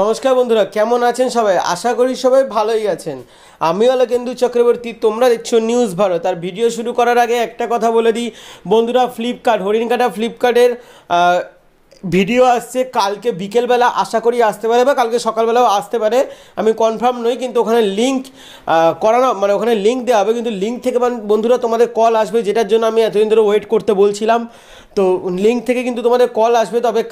নমস্কার বন্ধুরা কেমন আছেন সবাই আশা করি সবাই ভালোই আছেন আমি অলকেন্দু চক্রবর্তী তোমরা দেখছো নিউজ ভারত আর ভিডিও শুরু করার আগে একটা কথা বলে দিই বন্ধুরা ফ্লিপকার্ট হরিণকাটা ফ্লিপকার্টের ভিডিও আসছে কালকে বিকেলবেলা আশা করি আসতে পারে বা কালকে সকালবেলাও আসতে পারে আমি কনফার্ম নই কিন্তু ওখানে লিঙ্ক করানো মানে ওখানে লিঙ্ক দেওয়া হবে কিন্তু লিঙ্ক থেকে মানে বন্ধুরা তোমাদের কল আসবে যেটার জন্য আমি এতদিন ধরে ওয়েট করতে বলছিলাম তো লিঙ্ক থেকে কিন্তু তোমাদের কল আসবে তবে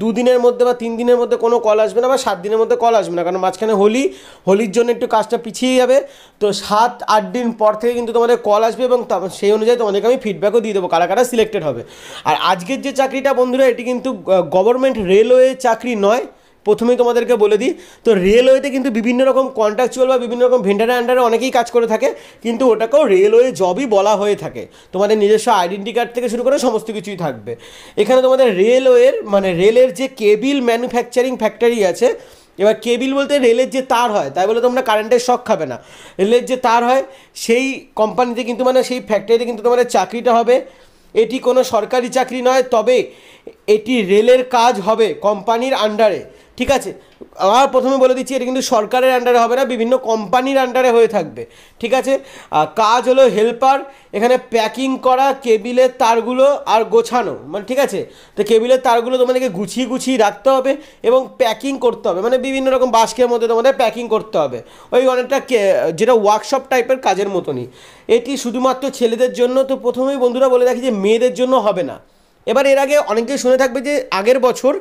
দুদিনের মধ্যে বা তিন দিনের মধ্যে কোনো কল আসবে না বা সাত দিনের মধ্যে কল আসবে না কারণ মাঝখানে হোলি হোলির জন্য একটু কাজটা পিছিয়ে যাবে তো সাত আট দিন পর থেকে কিন্তু তোমাদের কল আসবে এবং সেই অনুযায়ী তোমাদেরকে আমি ফিডব্যাকও দিয়ে দেবো কারা কারা সিলেক্টেড হবে আর আজকের যে চাকরিটা বন্ধুরা এটি কিন্তু গভর্নমেন্ট রেলওয়ে চাকরি নয় প্রথমেই তোমাদেরকে বলে দিই তো রেলওয়েতে কিন্তু বিভিন্ন রকম কন্ট্রাকচুয়াল বা বিভিন্ন রকম ভেন্ডারের আন্ডারে অনেকেই কাজ করে থাকে কিন্তু ওটাকেও রেলওয়ে জবই বলা হয়ে থাকে তোমাদের নিজস্ব আইডেন্টি কার্ড থেকে শুরু করে সমস্ত কিছুই থাকবে এখানে তোমাদের রেলওয়ের মানে রেলের যে কেবিল ম্যানুফ্যাকচারিং ফ্যাক্টরি আছে এবার কেবিল বলতে রেলের যে তার হয় তাই বলে তোমরা কারেন্টের শখ খাবে না রেলের যে তার হয় সেই কোম্পানিতে কিন্তু মানে সেই ফ্যাক্টরিতে কিন্তু তোমাদের চাকরিটা হবে এটি কোনো সরকারি চাকরি নয় তবে এটি রেলের কাজ হবে কোম্পানির আন্ডারে ঠিক আছে আমার প্রথমে বলে দিচ্ছি এটা কিন্তু সরকারের আন্ডারে হবে না বিভিন্ন কোম্পানির আন্ডারে হয়ে থাকবে ঠিক আছে কাজ হলো হেল্পার এখানে প্যাকিং করা কেবিলের তারগুলো আর গোছানো মানে ঠিক আছে তো কেবিলের তারগুলো তোমাদেরকে গুছিয়ে গুছিয়ে রাখতে হবে এবং প্যাকিং করতে হবে মানে বিভিন্ন রকম বাস্কের মধ্যে তোমাদের প্যাকিং করতে হবে ওই অনেকটা যেটা ওয়ার্কশপ টাইপের কাজের মতনই এটি শুধুমাত্র ছেলেদের জন্য তো প্রথমেই বন্ধুরা বলে রাখি যে মেয়েদের জন্য হবে না এবার এর আগে অনেকেই শুনে থাকবে যে আগের বছর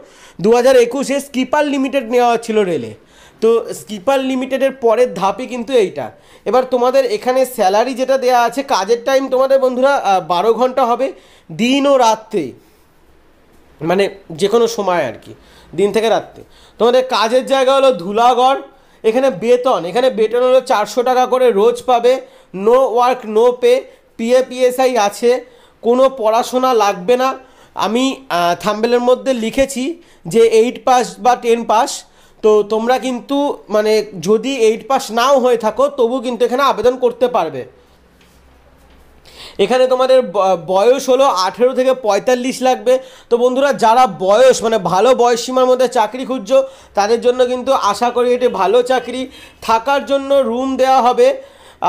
দু হাজার একুশে স্কিপার লিমিটেড নেওয়া ছিল রেলে তো স্কিপার লিমিটেডের পরের ধাপই কিন্তু এইটা এবার তোমাদের এখানে স্যালারি যেটা দেয়া আছে কাজের টাইম তোমাদের বন্ধুরা বারো ঘন্টা হবে দিন ও রাত্রে মানে যে কোনো সময় আর কি দিন থেকে রাত্রে তোমাদের কাজের জায়গা হলো ধুলাগড় এখানে বেতন এখানে বেতন হলো চারশো টাকা করে রোজ পাবে no work no pay PA PSI আছে কোনো পড়াশোনা লাগবে না আমি থাম্বেলের মধ্যে লিখেছি যে এইট পাস বা টেন পাস তো তোমরা কিন্তু মানে যদি এইট পাস নাও হয়ে থাকো তবু কিন্তু এখানে আবেদন করতে পারবে এখানে তোমাদের বয়স হলো আঠেরো থেকে পঁয়তাল্লিশ লাগবে তো বন্ধুরা যারা বয়স মানে ভালো বয়স সীমার মধ্যে চাকরি খুঁজছো তাদের জন্য কিন্তু আশা করি এটি ভালো চাকরি থাকার জন্য রুম দেওয়া হবে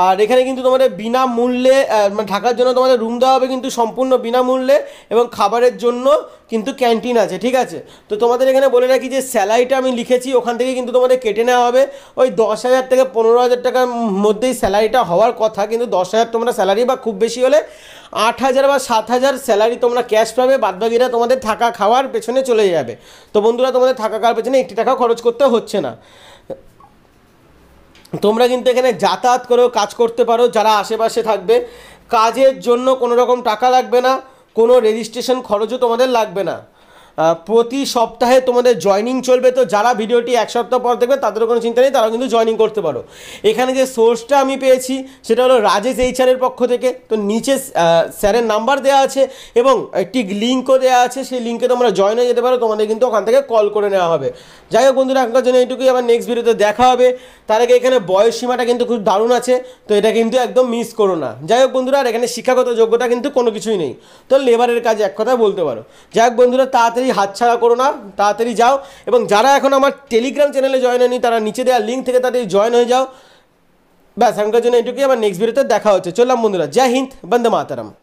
আর এখানে কিন্তু তোমাদের বিনামূল্যে মানে থাকার জন্য তোমাদের রুম দেওয়া হবে কিন্তু সম্পূর্ণ বিনামূল্যে এবং খাবারের জন্য কিন্তু ক্যান্টিন আছে ঠিক আছে তো তোমাদের এখানে বলে রাখি যে স্যালারিটা আমি লিখেছি ওখান থেকে কিন্তু তোমাদের কেটে নেওয়া হবে ওই দশ হাজার থেকে পনেরো হাজার টাকার মধ্যেই স্যালারিটা হওয়ার কথা কিন্তু দশ হাজার তোমরা স্যালারি বা খুব বেশি হলে আট হাজার বা সাত হাজার স্যালারি তোমরা ক্যাশ পাবে বাদবাকিরা তোমাদের থাকা খাওয়ার পেছনে চলে যাবে তো বন্ধুরা তোমাদের থাকা খাওয়ার পেছনে একটি টাকা খরচ করতে হচ্ছে না তোমরা কিন্তু এখানে যাতায়াত করেও কাজ করতে পারো যারা আশেপাশে থাকবে কাজের জন্য কোনো রকম টাকা লাগবে না কোনো রেজিস্ট্রেশন খরচও তোমাদের লাগবে না প্রতি সপ্তাহে তোমাদের জয়নিং চলবে তো যারা ভিডিওটি এক সপ্তাহ পর দেখবে তাদেরও কোনো চিন্তা নেই তারাও কিন্তু জয়নিং করতে পারো এখানে যে সোর্সটা আমি পেয়েছি সেটা হলো রাজেশ এইচআরের পক্ষ থেকে তো নিচে স্যারের নাম্বার দেওয়া আছে এবং একটি লিঙ্কও দেওয়া আছে সেই লিঙ্কে তোমরা জয়েন হয়ে যেতে পারো তোমাদের কিন্তু ওখান থেকে কল করে নেওয়া হবে যাই হোক বন্ধুরা এখনকার জন্য এইটুকুই আবার নেক্সট ভিডিওতে দেখা হবে তার আগে এখানে বয়স সীমাটা কিন্তু খুব দারুণ আছে তো এটা কিন্তু একদম মিস করো না যাই হোক বন্ধুরা আর এখানে শিক্ষাগত যোগ্যতা কিন্তু কোনো কিছুই নেই তো লেবারের কাজ এক কথা বলতে পারো যাই হোক বন্ধুরা তাড়াতাড়ি তাড়াতাড়ি হাতছাড়া করো না তাড়াতাড়ি যাও এবং যারা এখন আমার টেলিগ্রাম চ্যানেলে জয়েন হয়নি তারা নিচে দেওয়া লিঙ্ক থেকে তাদের জয়েন হয়ে যাও ব্যাস এখনকার জন্য এটুকুই আমার নেক্সট ভিডিওতে দেখা হচ্ছে চললাম বন্ধুরা জয় হিন্দ বন্দে মাতারাম